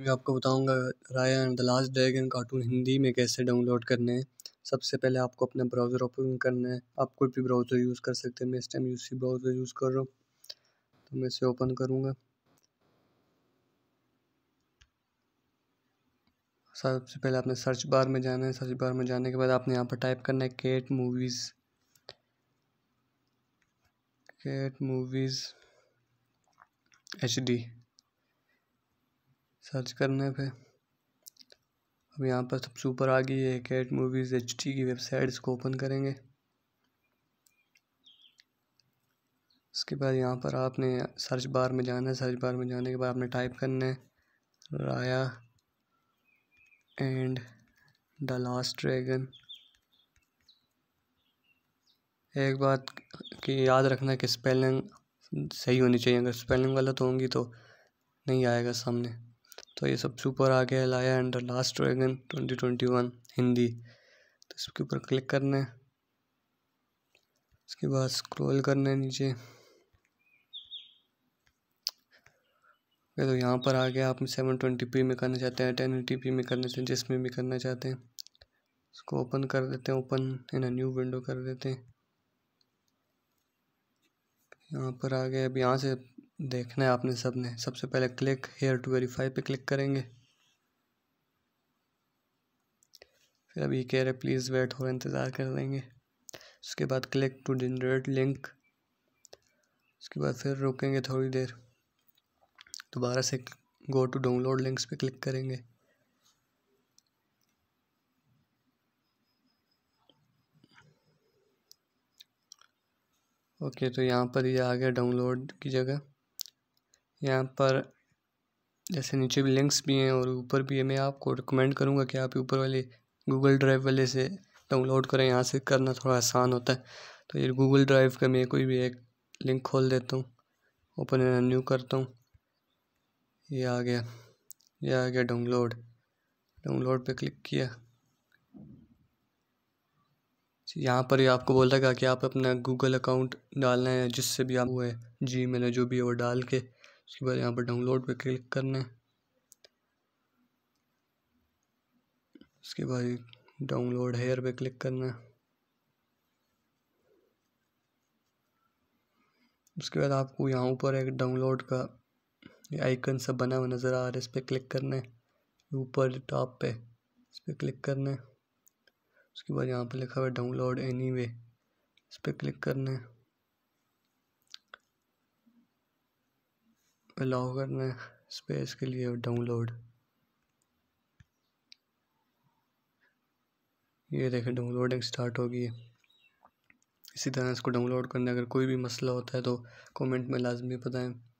मैं आपको बताऊंगा Raya and the last dragon cartoon Hindi में कैसे डाउनलोड करने हैं सबसे पहले आपको अपना ब्राउज़र ओपन करना है आप कोई भी ब्राउज़र यूज़ कर सकते हैं मैं इस टाइम यूसी ब्राउज़र यूज़ कर रहा हूँ तो मैं इसे ओपन करूँगा सबसे पहले आपने सर्च बार में जाना है सर्च बार में जाने के बाद आपने यहाँ पर टाइप करना है Kat movies Kat movies H D search करने पे अब यहाँ पर सबसे ऊपर आ गई है कैट मूवीज़ एच टी की वेबसाइट इसको ओपन करेंगे उसके बाद यहाँ पर आपने सर्च बार में जाना है सर्च बार में जाने के बाद आपने टाइप करना है राया एंड द लास्ट ड्रैगन एक बात कि याद रखना कि स्पेलिंग सही होनी चाहिए अगर स्पेलिंग गलत होंगी तो नहीं आएगा सामने तो ये सब सुपर आ गया Raya and the last dragon twenty twenty one Hindi तो इसके ऊपर क्लिक करना है उसके बाद स्क्रॉल करना है नीचे ये तो यहाँ पर आ गया आप सेवन ट्वेंटी पी में करना चाहते हैं टेन एटी पी में करना चाहते हैं जिसमें भी करना चाहते हैं इसको ओपन कर देते हैं open in a new window कर देते हैं यहाँ पर आ गया अब यहाँ से देखना है आपने सबने सबसे पहले क्लिक हेयर टू वेरीफाई पे क्लिक करेंगे फिर अभी कह रहे प्लीज़ वेट हो इंतज़ार कर लेंगे उसके बाद क्लिक टू जनरेट लिंक उसके बाद फिर रुकेंगे थोड़ी देर दोबारा से गो टू डाउनलोड लिंक्स पे क्लिक करेंगे ओके okay, तो यहाँ पर ये आ गया डाउनलोड की जगह यहाँ पर जैसे नीचे भी लिंक्स भी हैं और ऊपर भी है मैं आपको रिकमेंड करूँगा कि आप ऊपर वाले गूगल ड्राइव वाले से डाउनलोड करें यहाँ से करना थोड़ा आसान होता है तो ये गूगल ड्राइव का मैं कोई भी एक लिंक खोल देता हूँ ओपन एंड न्यू करता हूँ ये आ गया ये आ गया डाउनलोड डाउनलोड पे क्लिक किया यहाँ पर ही आपको बोल रहा कि आप अपना गूगल अकाउंट डालना है जिससे भी आप वो जी मैंने जो भी है वो डाल के उसके बाद यहाँ पर डाउनलोड पे क्लिक करना है उसके बाद डाउनलोड हेयर पे क्लिक करना है उसके बाद आपको यहाँ ऊपर एक डाउनलोड का आइकन सब बना हुआ नज़र आ रहा है इस पर क्लिक करना है ऊपर टॉप पे इस पर क्लिक करना है उसके बाद यहाँ पे लिखा हुआ है डाउनलोड एनी वे इस पर क्लिक करना है अलाउ करना है स्पेस के लिए डाउनलोड ये देखें डाउनलोडिंग स्टार्ट होगी इसी तरह इसको डाउनलोड करना अगर कोई भी मसला होता है तो कमेंट में लाजमी बताएं